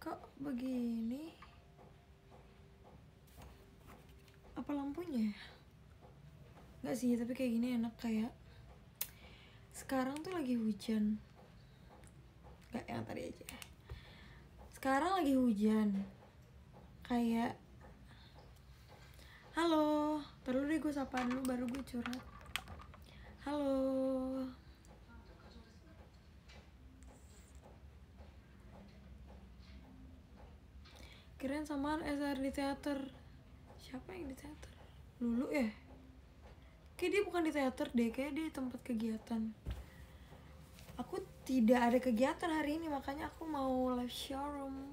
kok begini apa lampunya ya? nggak sih tapi kayak gini enak kayak sekarang tuh lagi hujan nggak yang tadi aja sekarang lagi hujan kayak halo perlu deh gue sapa dulu baru gue curhat halo keren samaan SR di teater siapa yang di teater Lulu ya kayak dia bukan di teater deh kayak dia tempat kegiatan aku tidak ada kegiatan hari ini makanya aku mau live showroom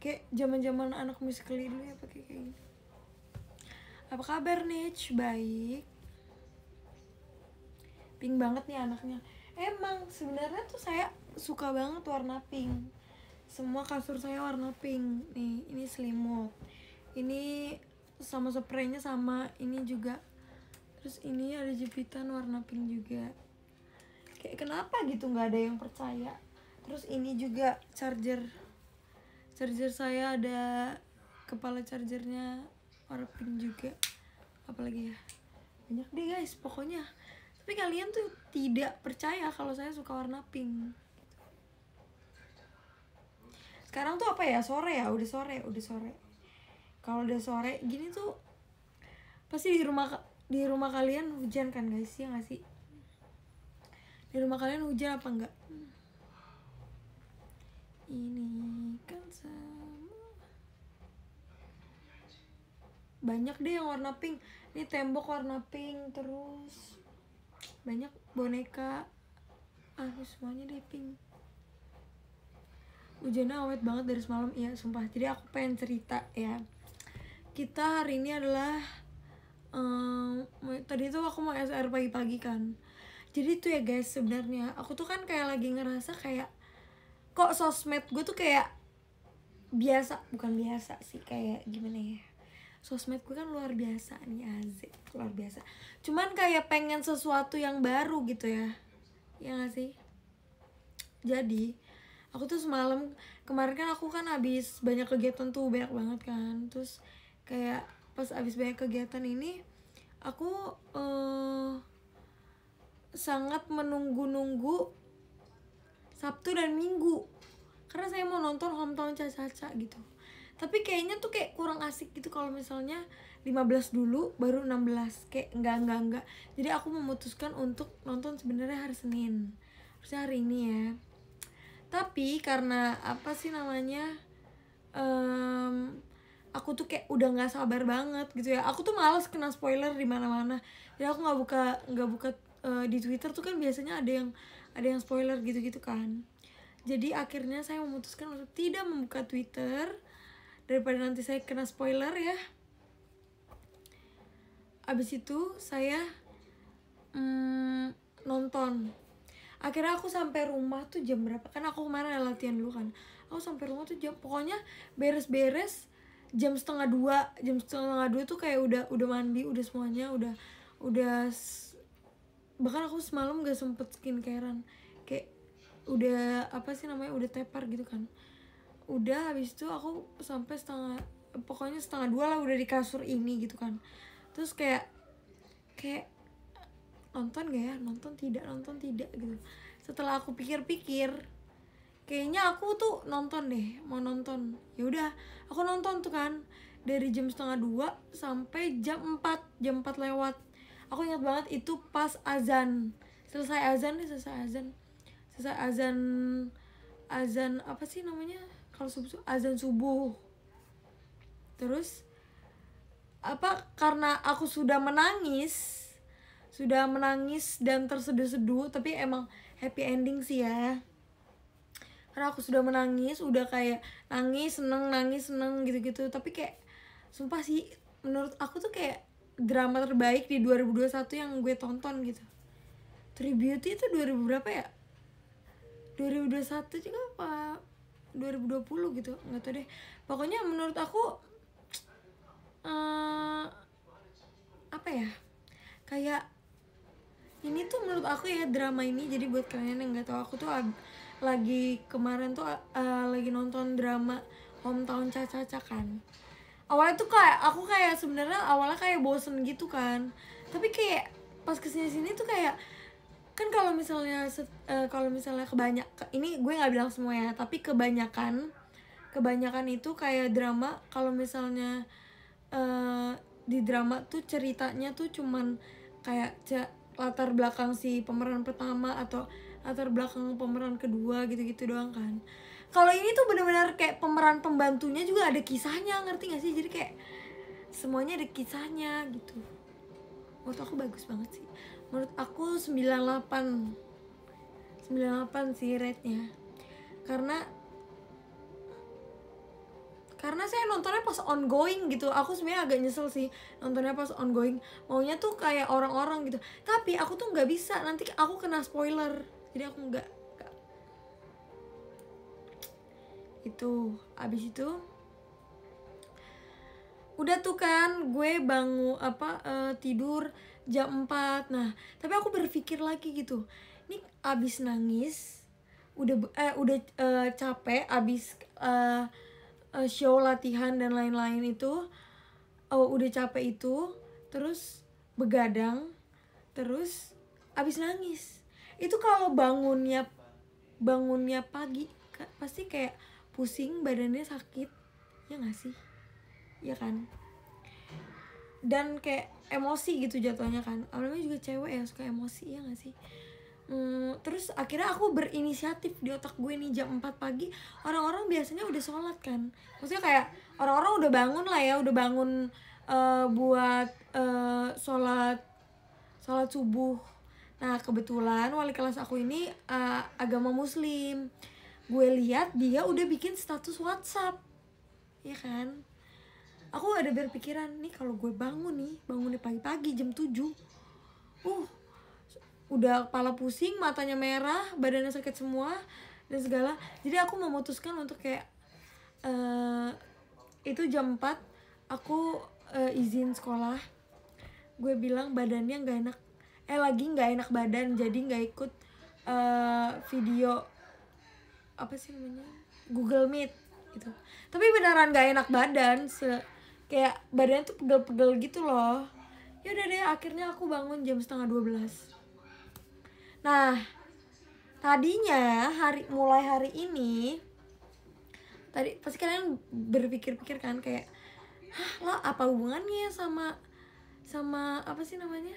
kayak zaman zaman anak musikal dulu ya pakai kayak gini apa kabar Nich baik pink banget nih anaknya emang sebenarnya tuh saya suka banget warna pink semua kasur saya warna pink nih ini selimut ini sama spraynya sama ini juga terus ini ada jepitan warna pink juga kayak kenapa gitu nggak ada yang percaya terus ini juga charger charger saya ada kepala chargernya warna pink juga apalagi ya banyak deh guys pokoknya tapi kalian tuh tidak percaya kalau saya suka warna pink sekarang tuh apa ya sore ya udah sore udah sore kalau udah sore gini tuh pasti di rumah di rumah kalian hujan kan guys ya nggak sih di rumah kalian hujan apa enggak ini kan sama banyak deh yang warna pink ini tembok warna pink terus banyak boneka ah semuanya deh pink hujannya awet banget dari semalam iya sumpah jadi aku pengen cerita ya kita hari ini adalah um, tadi itu aku mau SR pagi-pagi kan jadi tuh ya guys sebenarnya aku tuh kan kayak lagi ngerasa kayak kok sosmed gue tuh kayak biasa bukan biasa sih kayak gimana ya sosmed gue kan luar biasa nih azik luar biasa cuman kayak pengen sesuatu yang baru gitu ya ya gak sih jadi aku tuh semalam kemarin kan aku kan habis banyak kegiatan tuh banyak banget kan terus kayak pas habis banyak kegiatan ini aku uh, sangat menunggu-nunggu Sabtu dan Minggu karena saya mau nonton hometown caca-caca gitu tapi kayaknya tuh kayak kurang asik gitu kalau misalnya 15 dulu baru 16 kayak enggak enggak enggak jadi aku memutuskan untuk nonton sebenarnya hari Senin harusnya hari ini ya tapi karena apa sih namanya um, aku tuh kayak udah nggak sabar banget gitu ya aku tuh malas kena spoiler di mana-mana ya aku nggak buka nggak buka uh, di Twitter tuh kan biasanya ada yang ada yang spoiler gitu-gitu kan jadi akhirnya saya memutuskan untuk tidak membuka Twitter daripada nanti saya kena spoiler ya abis itu saya mm, nonton akhirnya aku sampai rumah tuh jam berapa kan aku kemarin latihan dulu kan aku sampai rumah tuh jam pokoknya beres-beres jam setengah dua jam setengah dua tuh kayak udah udah mandi udah semuanya udah udah bahkan aku semalam gak sempet skincarean kayak udah apa sih namanya udah tepar gitu kan udah habis itu aku sampai setengah pokoknya setengah dua lah udah di kasur ini gitu kan terus kayak kayak nonton gak ya nonton tidak nonton tidak gitu setelah aku pikir-pikir kayaknya aku tuh nonton deh mau nonton ya udah aku nonton tuh kan dari jam setengah dua sampai jam 4 jam 4 lewat aku ingat banget itu pas azan selesai azan nih selesai azan selesai azan azan apa sih namanya kalau subuh azan subuh terus apa karena aku sudah menangis sudah menangis dan terseduh-seduh tapi emang happy ending sih ya karena aku sudah menangis udah kayak nangis seneng nangis seneng gitu-gitu tapi kayak sumpah sih menurut aku tuh kayak drama terbaik di 2021 yang gue tonton gitu tribute Beauty itu 2000 berapa ya 2021 juga apa 2020 gitu nggak tau deh pokoknya menurut aku uh, apa ya kayak ini tuh menurut aku ya drama ini jadi buat kalian yang nggak tahu aku tuh lagi kemarin tuh uh, lagi nonton drama hometown caca-caca kan awalnya tuh kayak aku kayak sebenarnya awalnya kayak bosen gitu kan tapi kayak pas kesini sini tuh kayak kan kalau misalnya uh, kalau misalnya kebanyak ini gue nggak bilang semua ya tapi kebanyakan kebanyakan itu kayak drama kalau misalnya uh, di drama tuh ceritanya tuh cuman kayak latar belakang si pemeran pertama atau latar belakang pemeran kedua gitu-gitu doang kan kalau ini tuh bener-bener kayak pemeran pembantunya juga ada kisahnya ngerti gak sih jadi kayak semuanya ada kisahnya gitu menurut aku bagus banget sih menurut aku 98 98 sih rate karena karena saya nontonnya pas ongoing gitu aku sebenarnya agak nyesel sih nontonnya pas ongoing maunya tuh kayak orang-orang gitu tapi aku tuh nggak bisa nanti aku kena spoiler jadi aku nggak itu abis itu udah tuh kan gue bangun apa uh, tidur jam 4 nah tapi aku berpikir lagi gitu ini abis nangis udah eh, udah uh, capek abis uh, uh, show latihan dan lain-lain itu oh, udah capek itu terus begadang terus abis nangis itu kalau bangunnya bangunnya pagi pasti kayak pusing badannya sakit ya nggak sih ya kan dan kayak emosi gitu jatuhnya kan apalagi juga cewek ya suka emosi ya nggak sih hmm, terus akhirnya aku berinisiatif di otak gue nih jam 4 pagi orang-orang biasanya udah sholat kan maksudnya kayak orang-orang udah bangun lah ya udah bangun uh, buat uh, sholat sholat subuh nah kebetulan wali kelas aku ini uh, agama muslim gue lihat dia udah bikin status WhatsApp Iya kan aku ada berpikiran nih kalau gue bangun nih bangunnya pagi-pagi jam 7 uh udah kepala pusing matanya merah badannya sakit semua dan segala jadi aku memutuskan untuk kayak uh, itu jam 4 aku uh, izin sekolah gue bilang badannya nggak enak eh lagi nggak enak badan jadi nggak ikut uh, video apa sih namanya Google Meet gitu tapi beneran nggak enak badan se kayak badannya tuh pegel-pegel gitu loh ya udah deh akhirnya aku bangun jam setengah dua belas Nah, tadinya hari mulai hari ini tadi pasti kalian berpikir-pikir kan kayak Hah, lo apa hubungannya sama sama apa sih namanya?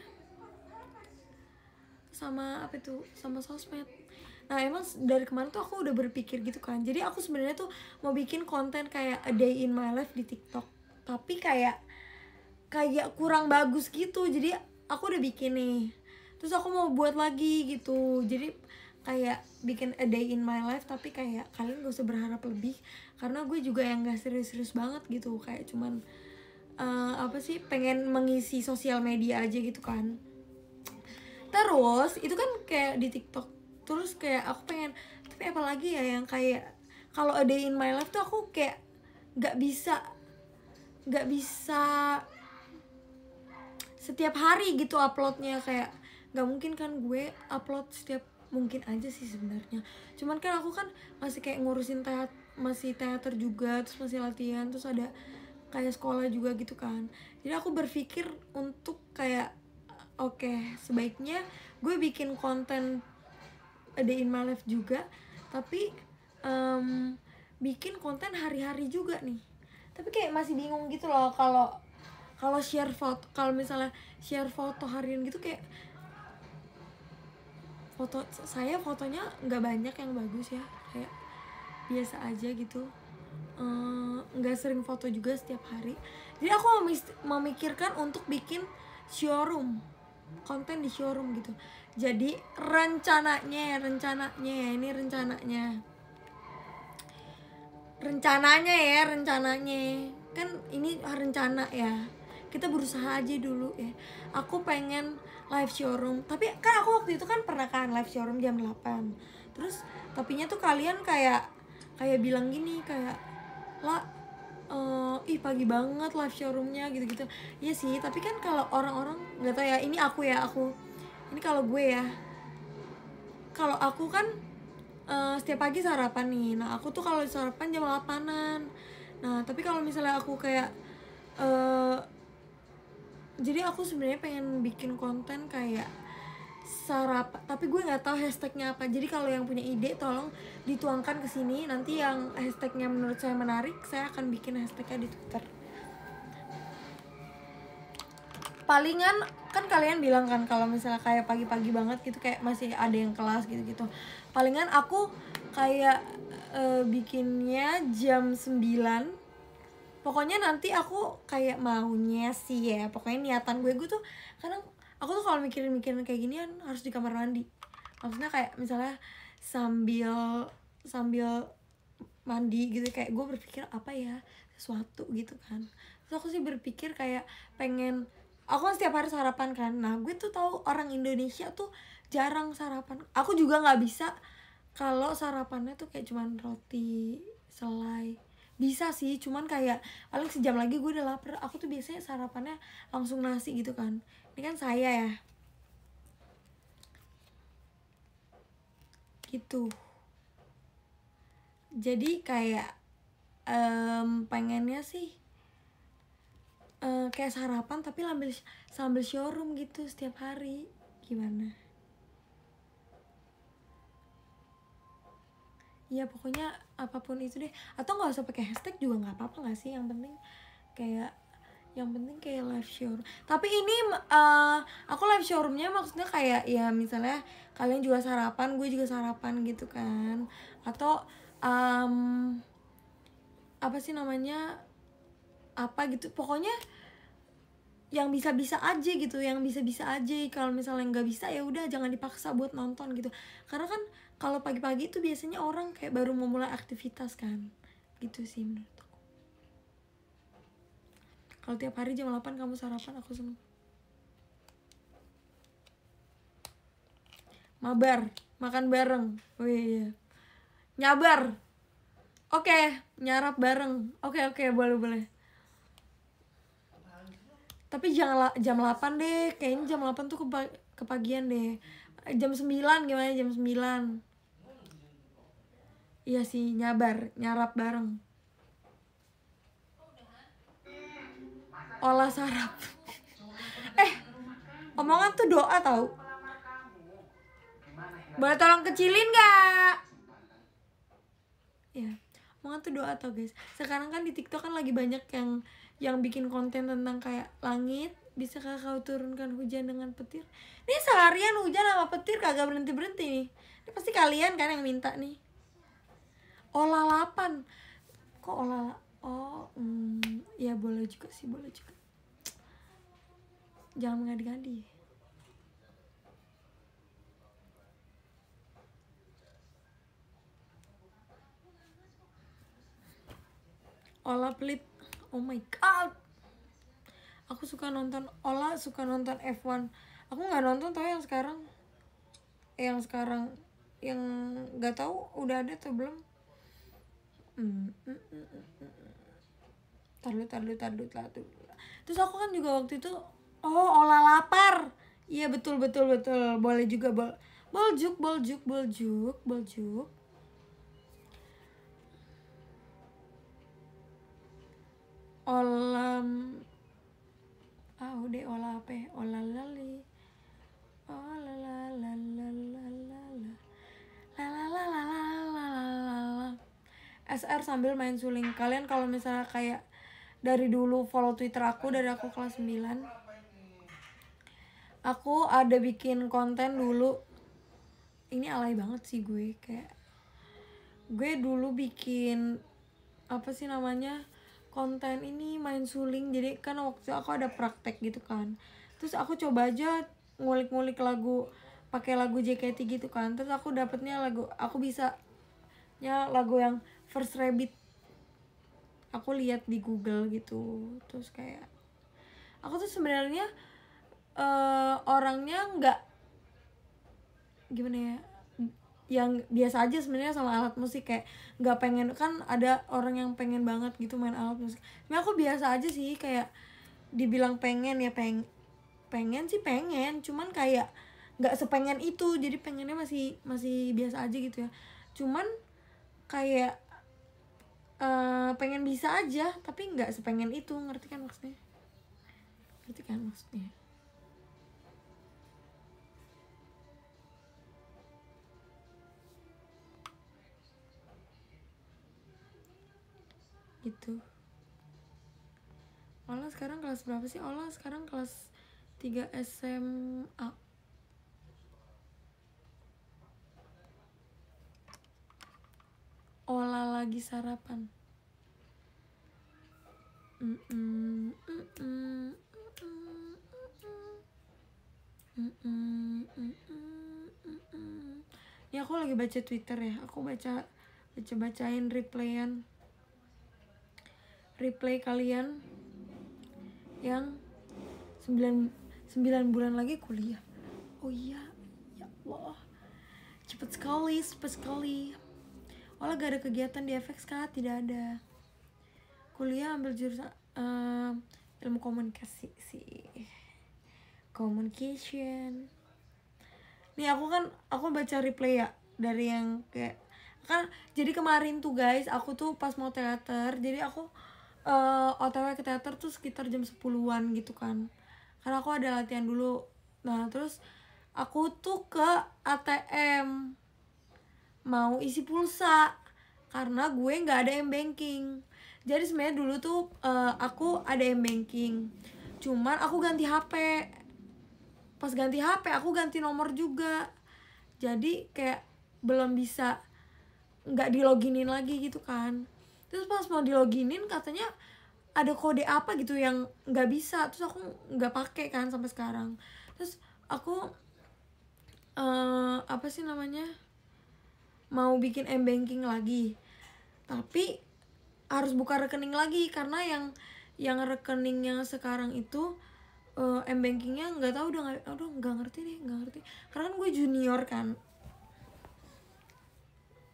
Sama apa itu? Sama sosmed. Nah emang dari kemarin tuh aku udah berpikir gitu kan Jadi aku sebenarnya tuh mau bikin konten kayak a day in my life di tiktok Tapi kayak kayak kurang bagus gitu Jadi aku udah bikin nih terus aku mau buat lagi gitu jadi kayak bikin a day in my life tapi kayak kalian gak usah berharap lebih karena gue juga yang gak serius-serius banget gitu kayak cuman uh, apa sih pengen mengisi sosial media aja gitu kan terus itu kan kayak di TikTok terus kayak aku pengen tapi apalagi ya yang kayak kalau a day in my life tuh aku kayak gak bisa gak bisa setiap hari gitu uploadnya kayak nggak mungkin kan gue upload setiap mungkin aja sih sebenarnya cuman kan aku kan masih kayak ngurusin teat, masih teater juga terus masih latihan terus ada kayak sekolah juga gitu kan jadi aku berpikir untuk kayak oke okay, sebaiknya gue bikin konten a in my life juga tapi um, bikin konten hari-hari juga nih tapi kayak masih bingung gitu loh kalau kalau share foto kalau misalnya share foto harian gitu kayak foto saya fotonya nggak banyak yang bagus ya kayak biasa aja gitu eh, nggak uh, sering foto juga setiap hari jadi aku memikirkan untuk bikin showroom konten di showroom gitu jadi rencananya rencananya ya ini rencananya rencananya ya rencananya kan ini rencana ya kita berusaha aja dulu ya aku pengen live showroom tapi kan aku waktu itu kan pernah kan live showroom jam 8 terus tapinya tuh kalian kayak kayak bilang gini kayak lah eh, uh, ih pagi banget live showroomnya gitu-gitu iya sih tapi kan kalau orang-orang nggak tau ya ini aku ya aku ini kalau gue ya kalau aku kan uh, setiap pagi sarapan nih nah aku tuh kalau sarapan jam 8an nah tapi kalau misalnya aku kayak eh, jadi aku sebenarnya pengen bikin konten kayak sarap tapi gue nggak tahu hashtagnya apa jadi kalau yang punya ide tolong dituangkan ke sini nanti yang hashtagnya menurut saya menarik saya akan bikin hashtagnya di twitter palingan kan kalian bilang kan kalau misalnya kayak pagi-pagi banget gitu kayak masih ada yang kelas gitu-gitu palingan aku kayak uh, bikinnya jam 9 pokoknya nanti aku kayak maunya sih ya pokoknya niatan gue gue tuh kadang aku tuh kalau mikirin-mikirin kayak ginian harus di kamar mandi maksudnya kayak misalnya sambil sambil mandi gitu kayak gue berpikir apa ya sesuatu gitu kan terus aku sih berpikir kayak pengen aku kan setiap hari sarapan kan nah gue tuh tahu orang Indonesia tuh jarang sarapan aku juga nggak bisa kalau sarapannya tuh kayak cuman roti selai bisa sih cuman kayak paling sejam lagi gue udah lapar aku tuh biasanya sarapannya langsung nasi gitu kan ini kan saya ya gitu jadi kayak um, pengennya sih uh, kayak sarapan tapi sambil sambil showroom gitu setiap hari gimana ya pokoknya apapun itu deh atau nggak usah pakai hashtag juga nggak apa-apa nggak sih yang penting kayak yang penting kayak live showroom tapi ini uh, aku live showroomnya maksudnya kayak ya misalnya kalian juga sarapan gue juga sarapan gitu kan atau um, apa sih namanya apa gitu pokoknya yang bisa-bisa aja gitu yang bisa-bisa aja kalau misalnya nggak bisa ya udah jangan dipaksa buat nonton gitu karena kan kalau pagi-pagi itu biasanya orang kayak baru memulai aktivitas kan gitu sih menurut aku kalau tiap hari jam 8 kamu sarapan aku semua. mabar makan bareng oh iya, iya. nyabar oke okay, nyarap bareng oke okay, oke okay, boleh boleh tapi jangan jam 8 deh kayaknya jam 8 tuh kepa kepagian deh eh, jam 9 gimana jam 9 iya sih nyabar nyarap bareng olah sarap eh omongan tuh doa tau boleh tolong kecilin gak ya omongan tuh doa tau guys sekarang kan di tiktok kan lagi banyak yang yang bikin konten tentang kayak langit bisakah kau turunkan hujan dengan petir ini seharian hujan sama petir kagak berhenti berhenti nih ini pasti kalian kan yang minta nih olah lapan kok olah oh hmm, ya boleh juga sih boleh juga jangan mengadu-ngadu olah pelit oh my god aku suka nonton Ola suka nonton F1 aku nggak nonton tau yang sekarang yang sekarang yang nggak tahu udah ada atau belum Tadu tadu tadu tadu. terus aku kan juga waktu itu oh Ola lapar iya betul betul betul boleh juga bol boljuk boljuk boljuk boljuk olam ah udah ola apa ya ola lali ola SR sambil main suling kalian kalau misalnya kayak dari dulu follow Twitter aku dari aku kelas 9 aku ada bikin konten dulu ini alay banget sih gue kayak gue dulu bikin apa sih namanya konten ini main suling jadi kan waktu aku ada praktek gitu kan terus aku coba aja ngulik-ngulik lagu pakai lagu JKT gitu kan terus aku dapetnya lagu aku bisa nya lagu yang First Rabbit aku lihat di Google gitu terus kayak aku tuh sebenarnya uh, orangnya nggak gimana ya yang biasa aja sebenarnya sama alat musik kayak nggak pengen kan ada orang yang pengen banget gitu main alat musik. Tapi aku biasa aja sih kayak dibilang pengen ya peng pengen sih pengen cuman kayak nggak sepengen itu jadi pengennya masih masih biasa aja gitu ya cuman kayak uh, pengen bisa aja tapi nggak sepengen itu ngerti kan maksudnya ngerti kan maksudnya gitu Ola sekarang kelas berapa sih? Ola sekarang kelas 3 SMA Ola lagi sarapan Ini ya aku lagi baca Twitter ya. Aku baca baca-bacain replayan replay kalian yang 9, 9 bulan lagi kuliah oh iya ya Allah cepet sekali cepet sekali Olah gak ada kegiatan di FX kan tidak ada kuliah ambil jurusan uh, ilmu komunikasi sih communication nih aku kan aku baca replay ya dari yang kayak kan jadi kemarin tuh guys aku tuh pas mau teater jadi aku uh, eh, otw ke teater tuh sekitar jam 10-an gitu kan karena aku ada latihan dulu nah terus aku tuh ke ATM mau isi pulsa karena gue nggak ada m banking jadi sebenarnya dulu tuh uh, aku ada m banking cuman aku ganti hp pas ganti hp aku ganti nomor juga jadi kayak belum bisa nggak diloginin lagi gitu kan terus pas mau di loginin katanya ada kode apa gitu yang nggak bisa terus aku nggak pakai kan sampai sekarang terus aku uh, apa sih namanya mau bikin m banking lagi tapi harus buka rekening lagi karena yang yang rekeningnya sekarang itu uh, m bankingnya nggak tahu udah nggak aduh nggak ngerti deh nggak ngerti karena kan gue junior kan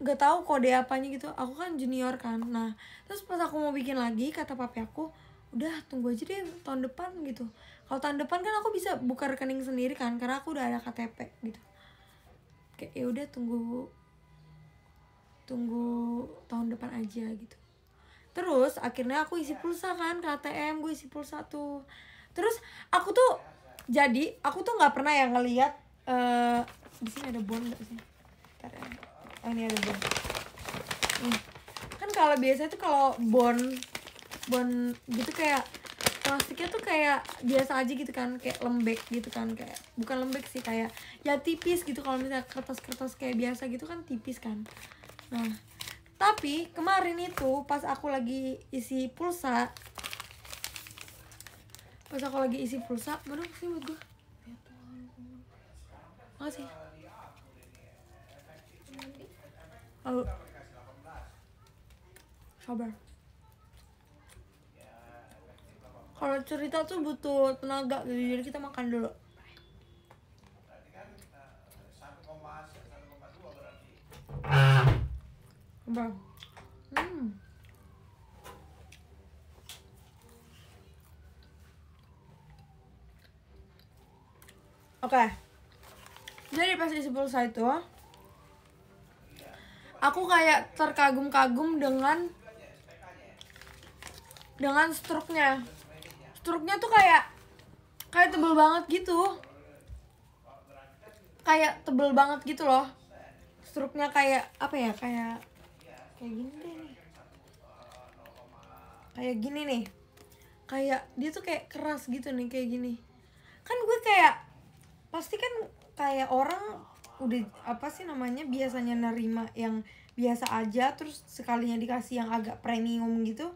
nggak tahu kode apanya gitu aku kan junior kan nah terus pas aku mau bikin lagi kata papi aku udah tunggu aja deh tahun depan gitu kalau tahun depan kan aku bisa buka rekening sendiri kan karena aku udah ada KTP gitu kayak ya udah tunggu tunggu tahun depan aja gitu terus akhirnya aku isi pulsa kan KTM gue isi pulsa tuh terus aku tuh jadi aku tuh nggak pernah ya ngelihat uh, eh, di sini ada bond nggak sih Ntar ya oh, ini ada bon kan kalau biasanya tuh kalau bon bon gitu kayak plastiknya tuh kayak biasa aja gitu kan kayak lembek gitu kan kayak bukan lembek sih kayak ya tipis gitu kalau misalnya kertas-kertas kayak biasa gitu kan tipis kan nah tapi kemarin itu pas aku lagi isi pulsa pas aku lagi isi pulsa baru sih buat gue ya makasih ya. Sabar. Kalau cerita tuh butuh tenaga jadi kita makan dulu. Sabar. Hmm. Oke. Okay. Jadi pas isi saya itu, aku kayak terkagum-kagum dengan dengan struknya struknya tuh kayak kayak tebel banget gitu kayak tebel banget gitu loh struknya kayak apa ya kayak kayak gini deh nih kayak gini nih kayak dia tuh kayak keras gitu nih kayak gini kan gue kayak pasti kan kayak orang udah apa sih namanya biasanya nerima yang biasa aja terus sekalinya dikasih yang agak premium gitu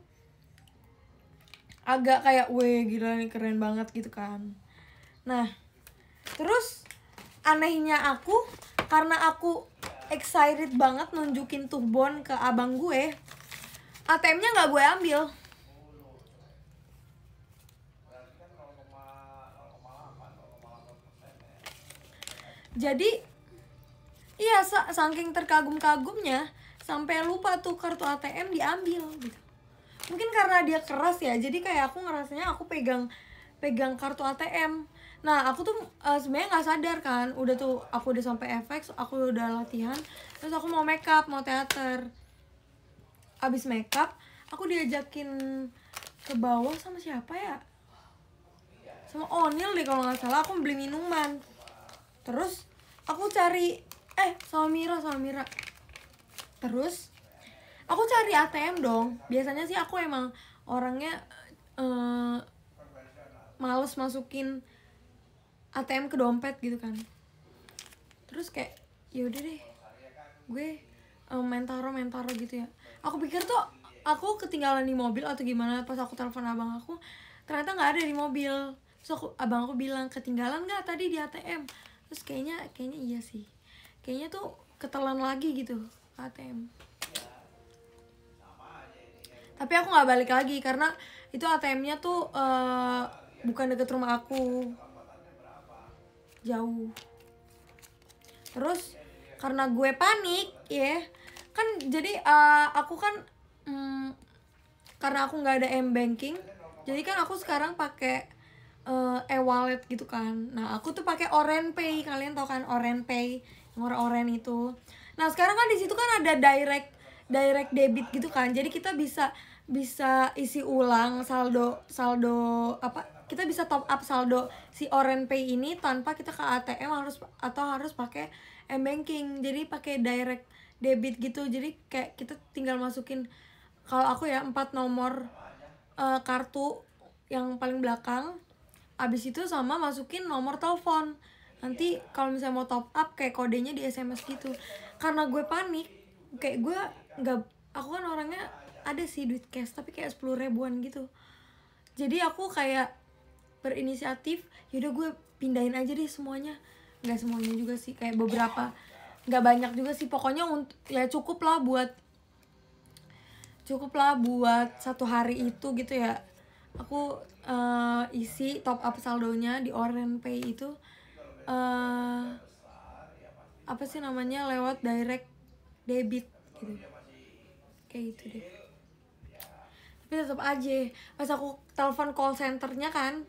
agak kayak weh gila nih keren banget gitu kan nah terus anehnya aku karena aku excited banget nunjukin tuh bon ke abang gue ATM-nya nggak gue ambil jadi Iya, sa saking terkagum-kagumnya sampai lupa tuh kartu ATM diambil gitu. Mungkin karena dia keras ya, jadi kayak aku ngerasanya aku pegang pegang kartu ATM. Nah, aku tuh uh, sebenarnya nggak sadar kan, udah tuh aku udah sampai efek aku udah latihan, terus aku mau make up, mau teater. Abis make up, aku diajakin ke bawah sama siapa ya? Sama Onil deh kalau nggak salah, aku beli minuman. Terus aku cari eh sama Mira sama Mira terus aku cari ATM dong biasanya sih aku emang orangnya uh, males masukin ATM ke dompet gitu kan terus kayak yaudah deh gue um, main taro main taro gitu ya aku pikir tuh aku ketinggalan di mobil atau gimana pas aku telepon abang aku ternyata nggak ada di mobil terus aku abang aku bilang ketinggalan nggak tadi di ATM terus kayaknya kayaknya iya sih kayaknya tuh ketelan lagi gitu ATM tapi aku nggak balik lagi karena itu ATM-nya tuh uh, bukan deket rumah aku jauh terus karena gue panik ya yeah, kan jadi uh, aku kan mm, karena aku nggak ada m banking jadi kan aku sekarang pakai uh, e-wallet gitu kan nah aku tuh pakai Orange Pay kalian tau kan Orange Pay nomor oren itu nah sekarang kan di situ kan ada direct direct debit gitu kan jadi kita bisa bisa isi ulang saldo saldo apa kita bisa top up saldo si Orange Pay ini tanpa kita ke ATM harus atau harus pakai m banking jadi pakai direct debit gitu jadi kayak kita tinggal masukin kalau aku ya empat nomor uh, kartu yang paling belakang abis itu sama masukin nomor telepon nanti kalau misalnya mau top up kayak kodenya di sms gitu karena gue panik kayak gue nggak aku kan orangnya ada sih duit cash tapi kayak sepuluh ribuan gitu jadi aku kayak berinisiatif yaudah gue pindahin aja deh semuanya nggak semuanya juga sih kayak beberapa nggak banyak juga sih pokoknya untuk ya cukup lah buat cukup lah buat satu hari itu gitu ya aku uh, isi top up saldonya di Orange Pay itu uh, apa sih namanya lewat direct debit gitu kayak gitu deh tapi tetap aja pas aku telepon call centernya kan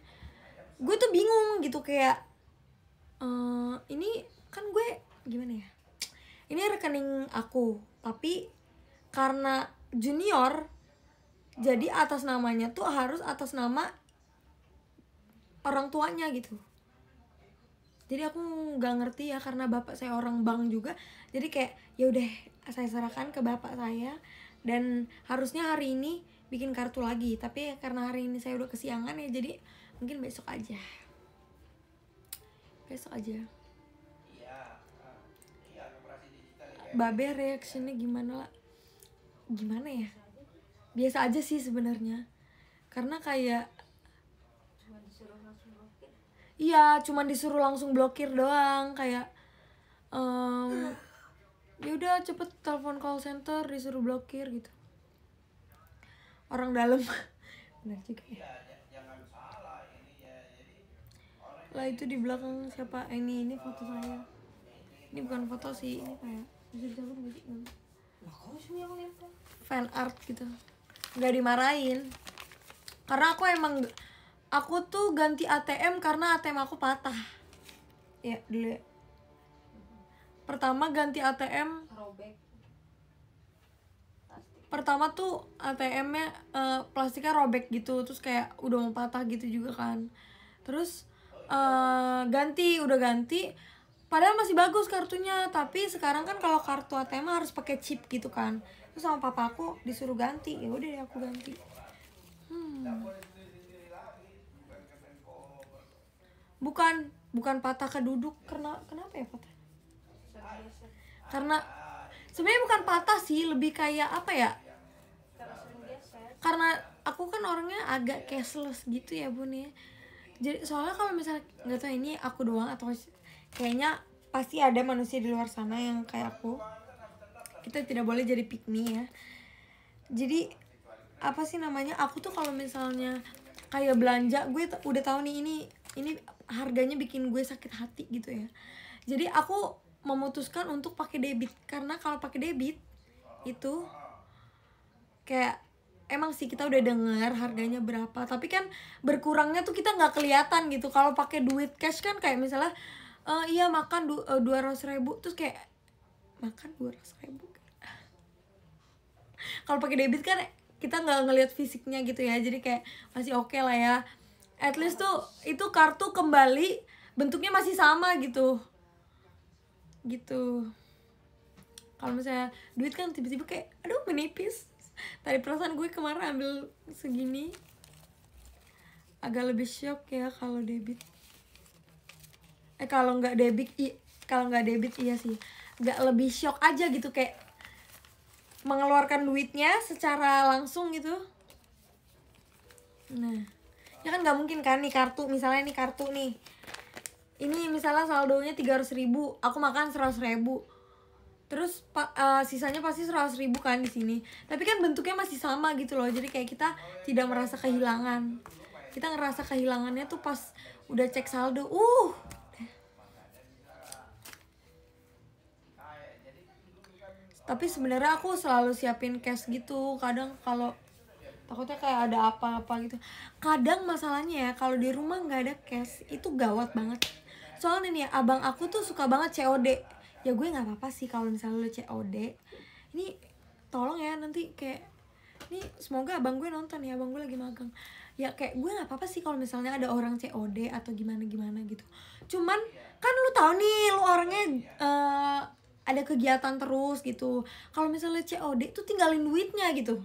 gue tuh bingung gitu kayak uh, ini kan gue gimana ya ini rekening aku tapi karena junior jadi atas namanya tuh harus atas nama orang tuanya gitu jadi aku nggak ngerti ya karena bapak saya orang bank juga jadi kayak ya udah saya serahkan ke bapak saya dan harusnya hari ini bikin kartu lagi tapi ya karena hari ini saya udah kesiangan ya jadi mungkin besok aja besok aja iya, eh, iya, ya. babe reaksinya gimana lah gimana ya biasa aja sih sebenarnya karena kayak iya cuman disuruh langsung blokir doang kayak um, ya udah cepet telepon call center disuruh blokir gitu orang dalam benar juga ya lah itu di belakang siapa eh, ini ini foto saya ini bukan foto sih ini kayak bisa dicabut gak sih fan art gitu nggak dimarahin karena aku emang aku tuh ganti ATM karena ATM aku patah ya dulu ya. pertama ganti ATM pertama tuh ATM-nya uh, eh, plastiknya robek gitu terus kayak udah mau patah gitu juga kan terus uh, ganti udah ganti padahal masih bagus kartunya tapi sekarang kan kalau kartu ATM harus pakai chip gitu kan terus sama papa aku disuruh ganti ya udah aku ganti hmm. bukan bukan patah keduduk karena kenapa ya patah karena sebenarnya bukan patah sih lebih kayak apa ya karena aku kan orangnya agak cashless gitu ya bun ya jadi soalnya kalau misalnya nggak tahu ini aku doang atau kayaknya pasti ada manusia di luar sana yang kayak aku kita tidak boleh jadi pick ya jadi apa sih namanya aku tuh kalau misalnya kayak belanja gue udah tahu nih ini ini harganya bikin gue sakit hati gitu ya jadi aku memutuskan untuk pakai debit karena kalau pakai debit itu kayak emang sih kita udah denger harganya berapa tapi kan berkurangnya tuh kita nggak kelihatan gitu kalau pakai duit cash kan kayak misalnya uh, iya makan eh, dua uh, ratus ribu terus kayak makan dua ratus ribu kalau pakai debit kan kita nggak ngelihat fisiknya gitu ya jadi kayak masih oke okay lah ya at least tuh itu kartu kembali bentuknya masih sama gitu gitu kalau misalnya duit kan tiba-tiba kayak aduh menipis tadi perasaan gue kemarin ambil segini agak lebih shock ya kalau debit eh kalau nggak debit i kalau nggak debit iya sih nggak lebih shock aja gitu kayak mengeluarkan duitnya secara langsung gitu nah ya kan nggak mungkin kan nih kartu misalnya nih kartu nih ini misalnya saldonya tiga ratus ribu aku makan seratus ribu terus pa, uh, sisanya pasti seratus ribu kan di sini tapi kan bentuknya masih sama gitu loh jadi kayak kita tidak merasa kehilangan kita ngerasa kehilangannya tuh pas udah cek saldo uh tapi sebenarnya aku selalu siapin cash gitu kadang kalau takutnya kayak ada apa-apa gitu kadang masalahnya ya kalau di rumah nggak ada cash itu gawat banget soalnya nih ya, abang aku tuh suka banget COD ya gue nggak apa-apa sih kalau misalnya lo COD ini tolong ya nanti kayak ini semoga abang gue nonton ya abang gue lagi magang ya kayak gue nggak apa-apa sih kalau misalnya ada orang COD atau gimana gimana gitu cuman kan lu tau nih lu orangnya uh, ada kegiatan terus gitu kalau misalnya COD tuh tinggalin duitnya gitu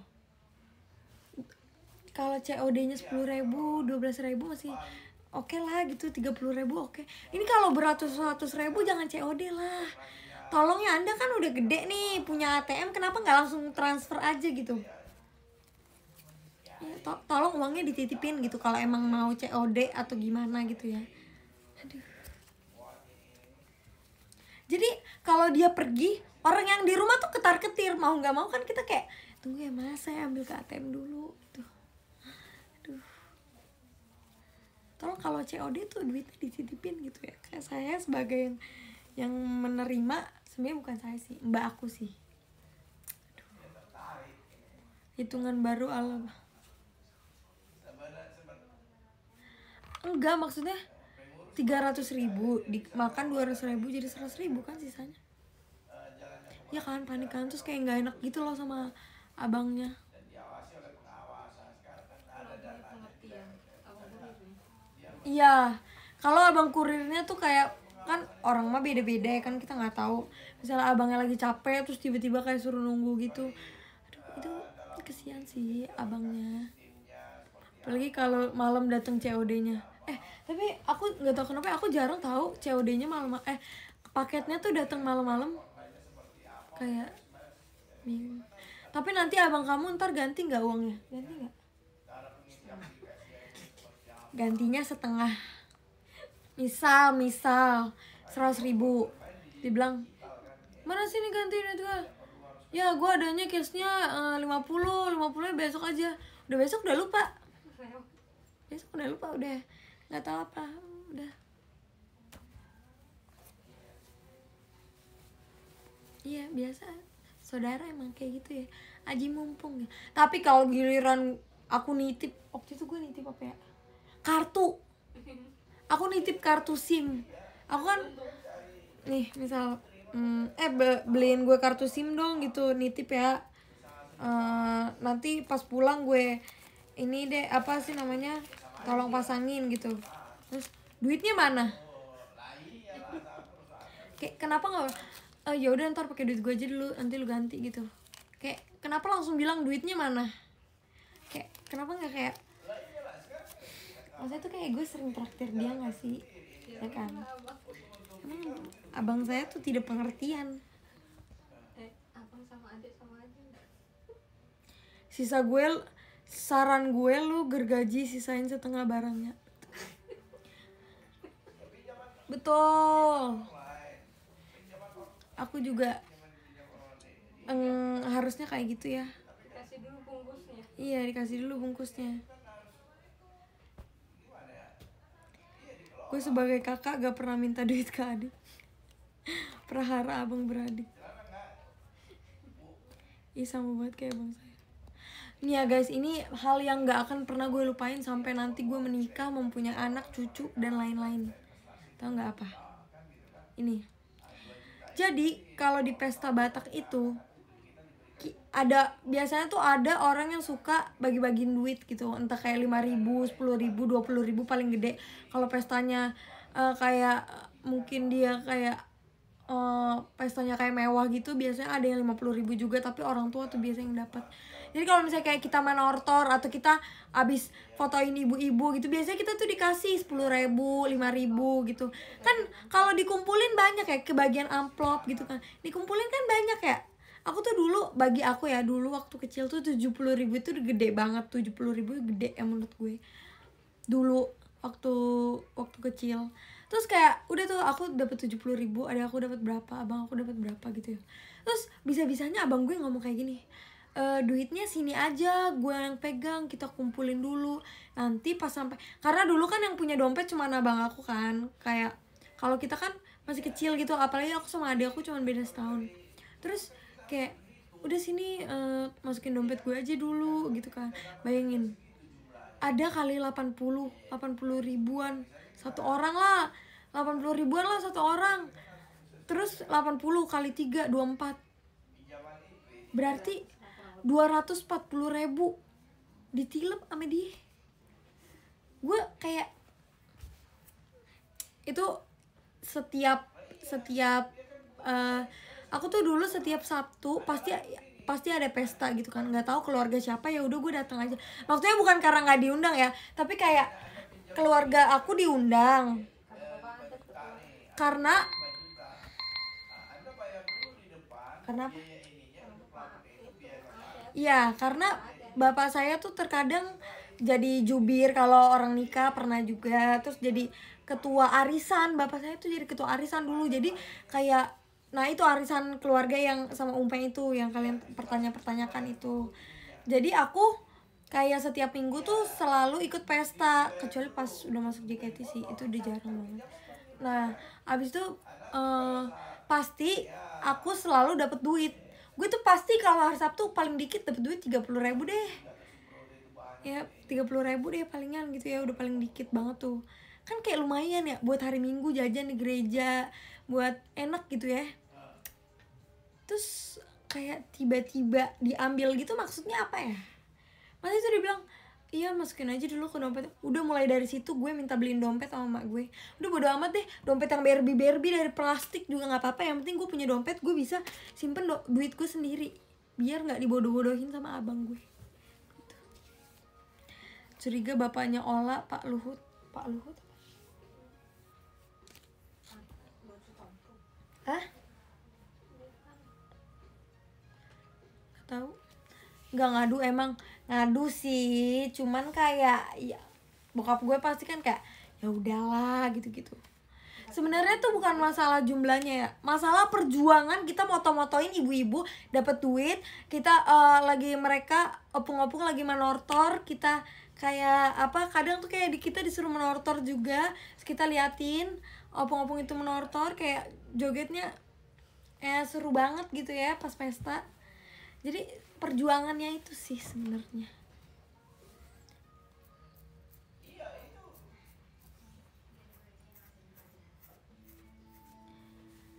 kalau COD-nya sepuluh ribu, dua belas ribu masih oke okay lah gitu, tiga puluh ribu oke. Okay. Ini kalau beratus ratus ribu jangan COD lah. Tolong ya anda kan udah gede nih punya ATM, kenapa nggak langsung transfer aja gitu? Ya, to tolong uangnya dititipin gitu kalau emang mau COD atau gimana gitu ya. Aduh. Jadi kalau dia pergi, orang yang di rumah tuh ketar-ketir mau nggak mau kan kita kayak tunggu ya mas saya ambil ke ATM dulu tolong kalau COD tuh duitnya dititipin gitu ya kayak saya sebagai yang yang menerima sebenarnya bukan saya sih mbak aku sih hitungan baru Allah enggak maksudnya tiga ratus ribu dimakan dua ratus ribu jadi seratus ribu kan sisanya ya kan panik kan terus kayak nggak enak gitu loh sama abangnya iya kalau abang kurirnya tuh kayak kan orang mah beda-beda ya kan kita nggak tahu misalnya abangnya lagi capek terus tiba-tiba kayak suruh nunggu gitu aduh itu kesian sih abangnya apalagi kalau malam datang COD-nya eh tapi aku nggak tahu kenapa ya, aku jarang tahu COD-nya malam eh paketnya tuh datang malam-malam kayak bingung tapi nanti abang kamu ntar ganti nggak uangnya ganti nggak gantinya setengah misal misal seratus ribu dibilang mana sih ini ganti duit ya gue adanya case nya eh, lima puluh lima puluh besok aja udah besok udah lupa besok udah lupa udah nggak tahu apa udah iya biasa saudara emang kayak gitu ya aji mumpung ya. tapi kalau giliran aku nitip waktu itu gue nitip apa ya kartu aku nitip kartu sim aku kan nih misal mm, eh be beliin gue kartu sim dong gitu nitip ya uh, nanti pas pulang gue ini deh apa sih namanya tolong pasangin gitu terus duitnya mana kayak kenapa nggak uh, ya udah ntar pakai duit gue aja dulu nanti lu ganti gitu kayak kenapa langsung bilang duitnya mana kayak kenapa nggak kayak maksudnya tuh kayak gue sering traktir dia gak sih ya kan hmm, abang saya tuh tidak pengertian eh, abang sama adik sama aja sisa gue saran gue lu gergaji sisain setengah barangnya betul aku juga eng, harusnya kayak gitu ya dulu bungkusnya iya dikasih dulu bungkusnya gue sebagai kakak gak pernah minta duit ke adik perhara abang beradik Ih sama banget kayak abang saya Nih ya guys, ini hal yang gak akan pernah gue lupain sampai nanti gue menikah, mempunyai anak, cucu, dan lain-lain tau gak apa? Ini Jadi, kalau di pesta Batak itu ada biasanya tuh ada orang yang suka bagi-bagiin duit gitu entah kayak lima ribu sepuluh ribu dua puluh ribu paling gede kalau pestanya uh, kayak mungkin dia kayak uh, pestanya kayak mewah gitu biasanya ada yang lima puluh ribu juga tapi orang tua tuh biasanya yang dapat jadi kalau misalnya kayak kita main ortor atau kita abis fotoin ibu-ibu gitu biasanya kita tuh dikasih sepuluh ribu lima ribu gitu kan kalau dikumpulin banyak ya kebagian amplop gitu kan dikumpulin kan banyak ya aku tuh dulu bagi aku ya dulu waktu kecil tuh tujuh puluh ribu itu gede banget tujuh puluh ribu gede ya menurut gue dulu waktu waktu kecil terus kayak udah tuh aku dapat tujuh puluh ribu ada aku dapat berapa abang aku dapat berapa gitu ya terus bisa bisanya abang gue ngomong kayak gini e, duitnya sini aja gue yang pegang kita kumpulin dulu nanti pas sampai karena dulu kan yang punya dompet cuma abang aku kan kayak kalau kita kan masih kecil gitu apalagi aku sama adik aku cuma beda setahun terus kayak udah sini uh, masukin dompet gue aja dulu gitu kan bayangin ada kali 80 80 ribuan satu orang lah 80 ribuan lah satu orang terus 80 kali 3 24 berarti 240 ribu ditilep sama dia gue kayak itu setiap setiap uh, aku tuh dulu setiap Sabtu pasti pasti ada pesta gitu kan nggak tahu keluarga siapa ya udah gue datang aja maksudnya bukan karena nggak diundang ya tapi kayak keluarga aku diundang karena karena Iya, karena bapak saya tuh terkadang jadi jubir kalau orang nikah pernah juga terus jadi ketua arisan bapak saya tuh jadi ketua arisan dulu jadi kayak Nah itu arisan keluarga yang sama umpeng itu yang kalian pertanya-pertanyakan itu. Jadi aku kayak setiap minggu tuh selalu ikut pesta kecuali pas udah masuk JKT sih itu udah jarang banget. Nah abis itu uh, pasti aku selalu dapat duit. Gue tuh pasti kalau hari Sabtu paling dikit dapat duit tiga puluh ribu deh. Ya tiga puluh ribu deh palingan gitu ya udah paling dikit banget tuh kan kayak lumayan ya buat hari minggu jajan di gereja buat enak gitu ya terus kayak tiba-tiba diambil gitu maksudnya apa ya masih itu dia bilang iya masukin aja dulu ke dompet udah mulai dari situ gue minta beliin dompet sama mak gue udah bodo amat deh dompet yang berbi berbi dari plastik juga nggak apa-apa yang penting gue punya dompet gue bisa simpen do duit gue sendiri biar nggak dibodoh-bodohin sama abang gue gitu. curiga bapaknya Ola Pak Luhut Pak Luhut apa? Hah? tahu nggak ngadu emang ngadu sih cuman kayak ya bokap gue pasti kan kayak ya udahlah gitu-gitu sebenarnya tuh bukan masalah jumlahnya ya masalah perjuangan kita moto-motoin ibu-ibu dapat duit kita uh, lagi mereka opung-opung lagi menortor kita kayak apa kadang tuh kayak di kita disuruh menortor juga Terus kita liatin opung-opung itu menortor kayak jogetnya eh seru banget gitu ya pas pesta jadi perjuangannya itu sih sebenarnya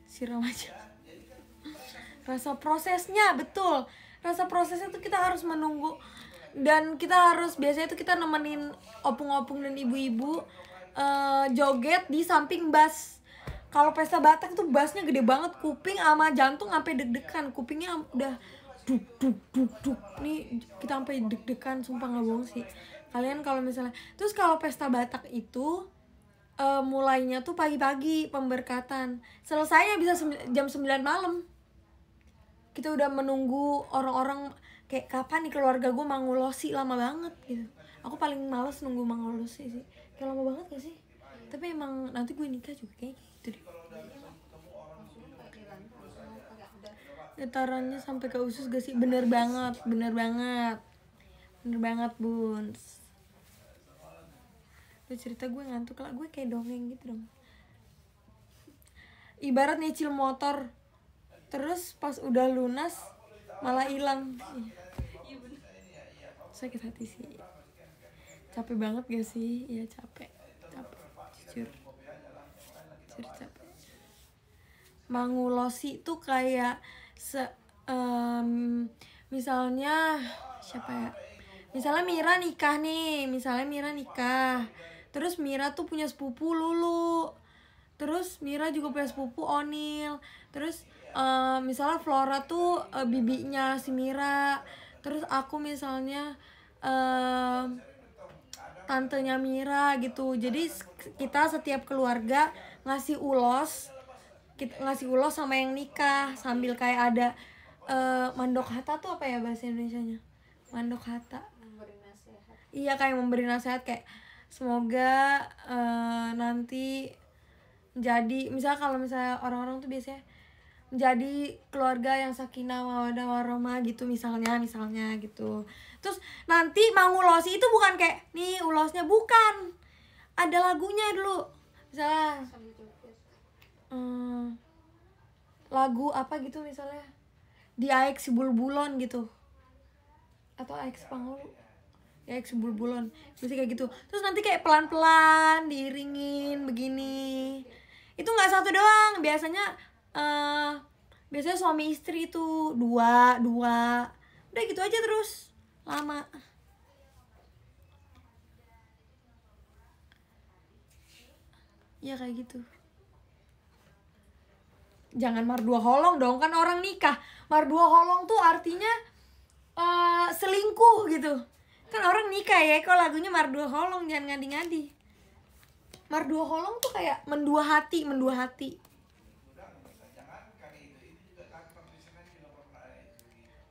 siram aja rasa prosesnya betul rasa prosesnya tuh kita harus menunggu dan kita harus biasanya tuh kita nemenin opung-opung dan ibu-ibu uh, joget di samping bus kalau pesta batang tuh busnya gede banget kuping ama jantung sampai deg-degan kupingnya udah duk duk duk duk nih kita sampai deg-degan sumpah nggak bohong sih kalian kalau misalnya terus kalau pesta Batak itu uh, mulainya tuh pagi-pagi pemberkatan selesainya bisa jam 9 malam kita udah menunggu orang-orang kayak kapan nih keluarga gue mangulosi lama banget gitu aku paling males nunggu mangulosi sih kayak lama banget gak sih tapi emang nanti gue nikah juga kayak gitu deh getarannya sampai ke usus gak sih bener banget bener banget bener banget Bun. lu cerita gue ngantuk lah gue kayak dongeng gitu dong ibarat nyicil motor terus pas udah lunas malah hilang sakit hati sih capek banget gak sih ya capek capek jujur jujur capek mangulosi tuh kayak se um, misalnya siapa ya misalnya Mira nikah nih misalnya Mira nikah terus Mira tuh punya sepupu Lulu terus Mira juga punya sepupu Onil terus uh, misalnya Flora tuh uh, bibinya si Mira terus aku misalnya uh, tantenya Mira gitu jadi kita setiap keluarga ngasih ulos kita ngasih ulos sama yang nikah sambil kayak ada uh, mandok hata tuh apa ya bahasa Indonesia-nya mandok hata memberi nasihat iya kayak memberi nasihat kayak semoga uh, nanti jadi misal kalau misalnya orang-orang tuh biasanya jadi keluarga yang sakinah mawadah gitu misalnya misalnya gitu terus nanti mau ulosi itu bukan kayak nih ulosnya bukan ada lagunya dulu misalnya ya. hmm, lagu apa gitu misalnya di AX si bulbulon gitu atau AX pangulu ya AX si bulbulon bisa kayak gitu terus nanti kayak pelan pelan diiringin begini itu nggak satu doang biasanya uh, biasanya suami istri itu dua dua udah gitu aja terus lama ya kayak gitu jangan mar dua holong dong kan orang nikah mar dua holong tuh artinya uh, selingkuh gitu kan orang nikah ya kok lagunya mar dua holong jangan ngadi-ngadi dua holong tuh kayak mendua hati mendua hati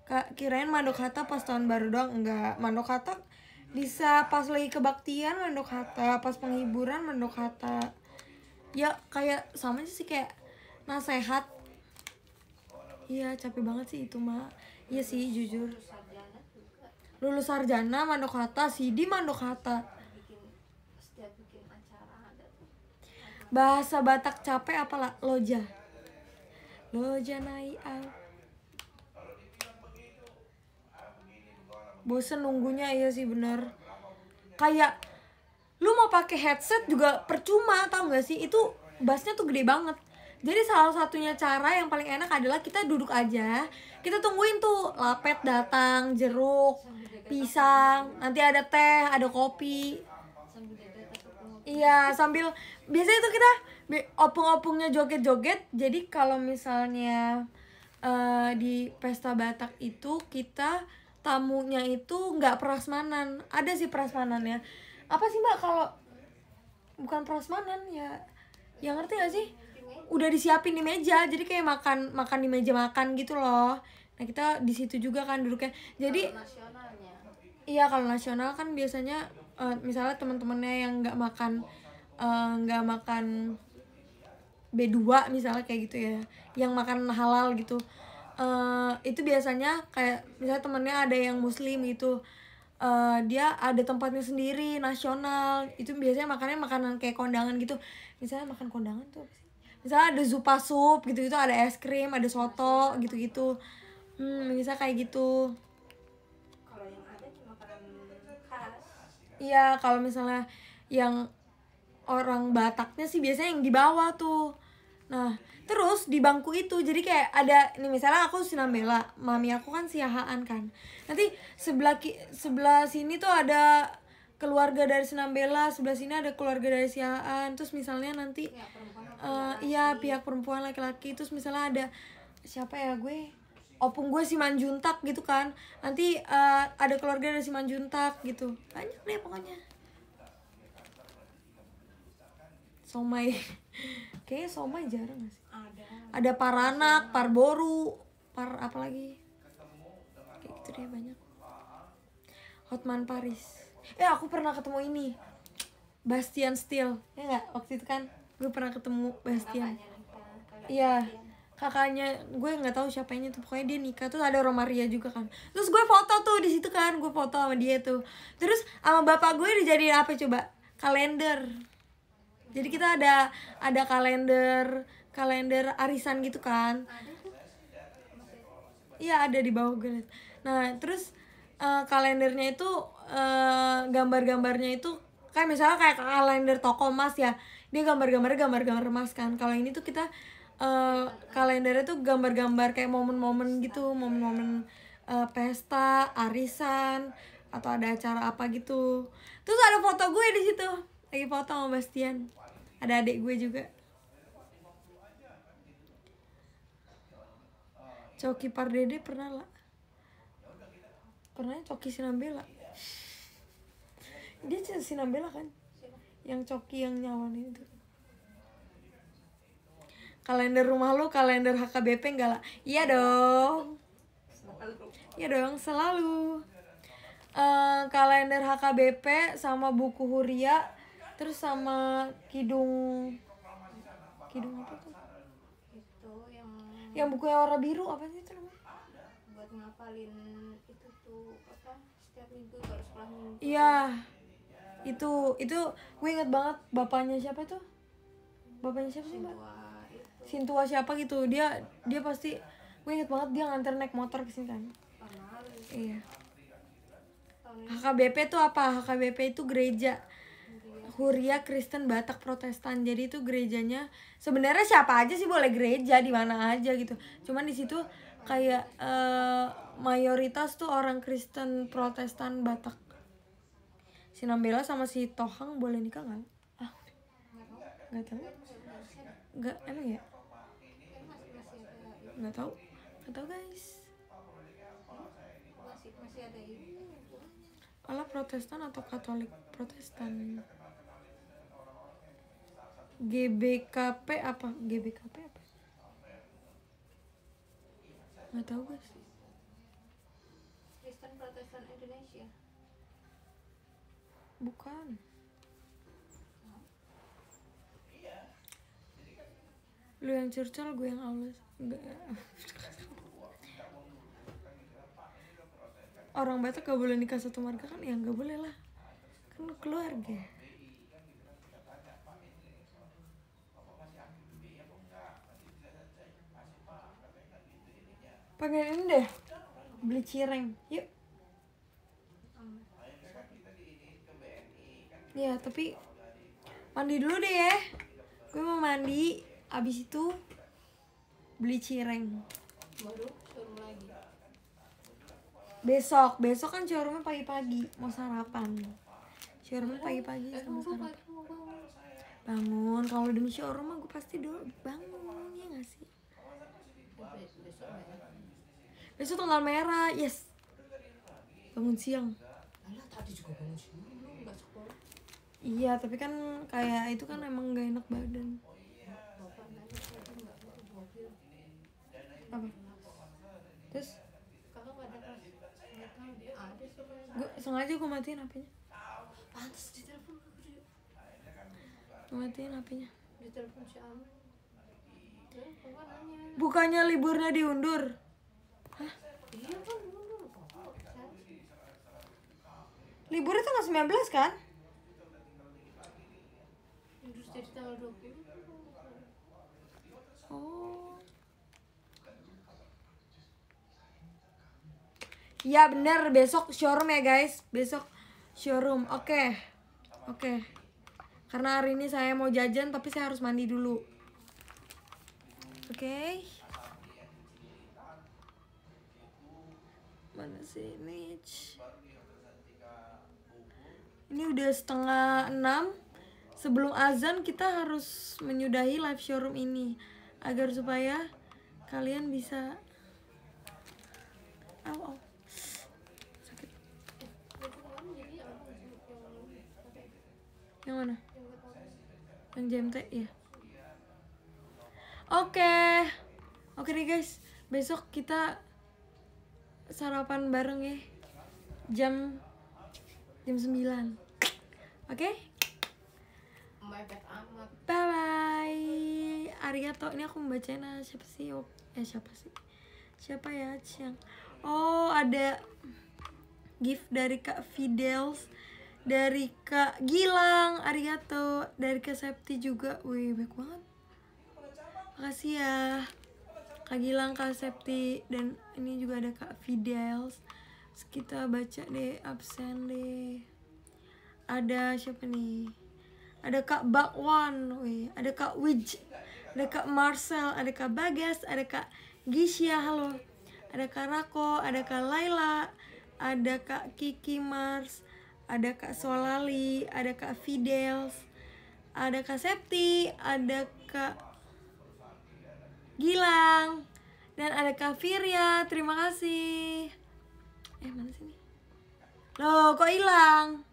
Kak, kirain mandok hata pas tahun baru dong enggak mandok hata bisa pas lagi kebaktian mandok hata pas penghiburan mandok hata ya kayak sama sih kayak nasehat iya capek banget sih itu mah iya sih jujur lulus sarjana mandok sih di mandok bahasa Batak capek apalah loja loja naik bosen nunggunya iya sih bener kayak lu mau pakai headset juga percuma tau gak sih itu bassnya tuh gede banget jadi salah satunya cara yang paling enak adalah kita duduk aja, kita tungguin tuh lapet datang, jeruk, pisang, nanti ada teh, ada kopi. Iya, sambil biasanya tuh kita opung-opungnya joget-joget. Jadi kalau misalnya uh, di pesta Batak itu kita tamunya itu nggak prasmanan. Ada sih prasmanannya. Apa sih Mbak kalau bukan prasmanan ya? Yang ngerti gak sih? udah disiapin di meja jadi kayak makan makan di meja makan gitu loh nah kita di situ juga kan duduknya jadi iya kalau nasional kan biasanya uh, misalnya teman-temannya yang nggak makan eh, nggak uh, makan B2 misalnya kayak gitu ya yang makan halal gitu uh, itu biasanya kayak misalnya temennya ada yang muslim gitu uh, dia ada tempatnya sendiri nasional itu biasanya makannya makanan kayak kondangan gitu misalnya makan kondangan tuh misalnya ada zupa sup gitu gitu ada es krim ada soto gitu gitu hmm bisa kayak gitu Iya, kalau misalnya yang orang Bataknya sih biasanya yang di bawah tuh. Nah, terus di bangku itu jadi kayak ada ini misalnya aku sinambela, mami aku kan siahaan kan. Nanti sebelah sebelah sini tuh ada keluarga dari Senambela sebelah sini ada keluarga dari Siaan terus misalnya nanti ya, uh, iya pihak perempuan laki-laki terus misalnya ada siapa ya gue opung gue si Manjuntak gitu kan nanti uh, ada keluarga dari si Manjuntak gitu banyak deh pokoknya somai kayaknya somai jarang gak sih ada ada paranak parboru par apa lagi kayak gitu deh banyak Hotman Paris eh aku pernah ketemu ini Bastian Steel ya nggak waktu itu kan gue pernah ketemu Bastian iya kakaknya gue nggak tahu siapa ini tuh pokoknya dia nikah tuh ada Romaria juga kan terus gue foto tuh di situ kan gue foto sama dia tuh terus sama bapak gue dijadiin apa coba kalender jadi kita ada ada kalender kalender arisan gitu kan iya ada di bawah gue nah terus uh, kalendernya itu uh, gambar-gambarnya itu kan misalnya kayak kalender toko emas ya dia gambar gambar gambar-gambar emas kan kalau ini tuh kita uh, kalendernya tuh gambar-gambar kayak momen-momen gitu momen-momen uh, pesta arisan atau ada acara apa gitu terus ada foto gue di situ lagi foto sama Bastian ada adik gue juga Coki Pardede pernah lah pernah ya, Coki Sinambela dia Sinambela kan yang coki yang nyawan itu kalender rumah lu kalender HKBP enggak lah iya dong iya dong selalu uh, kalender HKBP sama buku Huria terus sama kidung kidung apa tuh itu yang yang warna biru apa sih itu namanya buat ngapalin itu tuh setiap minggu kalau sekolah iya itu itu gue inget banget bapaknya siapa itu bapaknya siapa sih mbak Sintua siapa gitu dia dia pasti gue inget banget dia nganter naik motor ke sini kan iya HKBP tuh apa HKBP itu gereja Huria Kristen Batak Protestan jadi itu gerejanya sebenarnya siapa aja sih boleh gereja di mana aja gitu cuman di situ kayak uh, mayoritas tuh orang Kristen Protestan Batak si Nambela sama si Tohang boleh nikah nggak ah nggak tahu nggak emang ya nggak tahu nggak tahu guys Allah Protestan atau Katolik Protestan GBKP apa GBKP apa Gak tau guys Indonesia bukan iya kan lu yang curcol gue yang halus enggak orang Batak gak boleh nikah satu marga kan ya gak boleh lah kan keluarga pengen deh beli cireng yuk Iya, tapi mandi dulu deh ya. Gue mau mandi, abis itu beli cireng. Besok, besok kan showroomnya pagi-pagi, mau sarapan. Showroomnya pagi-pagi eh, sama sarapan. Bangun, kalau demi showroom gue pasti dulu bangun, ya gak sih? Besok tanggal merah, yes. Bangun siang. tadi juga bangun siang. Iya, tapi kan kayak itu kan emang gak enak badan. Apa? Terus? Gue sengaja gue matiin apinya. Pantas di telepon gue matiin apinya. Di telepon si Amin. Bukannya liburnya diundur? Hah? Iya kan diundur. Liburnya tanggal 19 kan? oh ya bener besok showroom ya guys besok showroom oke okay. oke okay. karena hari ini saya mau jajan tapi saya harus mandi dulu oke okay. mana sih ini ini udah setengah enam sebelum azan kita harus menyudahi live showroom ini agar supaya kalian bisa Oh oh. sakit yang mana yang JMT ya oke okay. oke okay nih guys besok kita sarapan bareng ya jam jam 9 oke okay? mepet bye bye arigato ini aku membacain eh, siapa sih oh, eh siapa sih siapa ya Ciang oh ada gift dari kak Fidels dari kak Gilang arigato dari kak Septi juga wih baik banget makasih ya kak Gilang kak Septi dan ini juga ada kak Fidels Terus kita baca deh absen deh ada siapa nih ada Kak Bakwan, wih, ada Kak Wij, ada Kak Marcel, ada Kak Bagas, ada Kak Gisya, halo. Ada Kak Rako, ada Kak Laila, ada Kak Kiki Mars, ada Kak Solali, ada Kak Fidels, ada Kak Septi, ada Kak Gilang, dan ada Kak Firya, terima kasih. Eh, mana sini? Loh, kok hilang?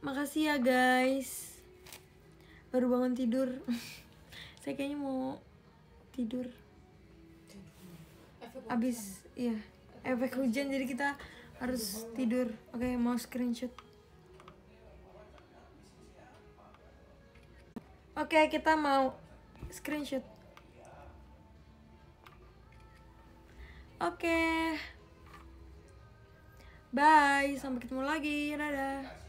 Makasih ya guys. Baru bangun tidur. Saya kayaknya mau tidur. Abis, iya. Efek hujan jadi kita harus tidur. Oke, okay, mau screenshot. Oke, okay, kita mau screenshot. Oke. Okay. Bye, sampai ketemu lagi. Dadah.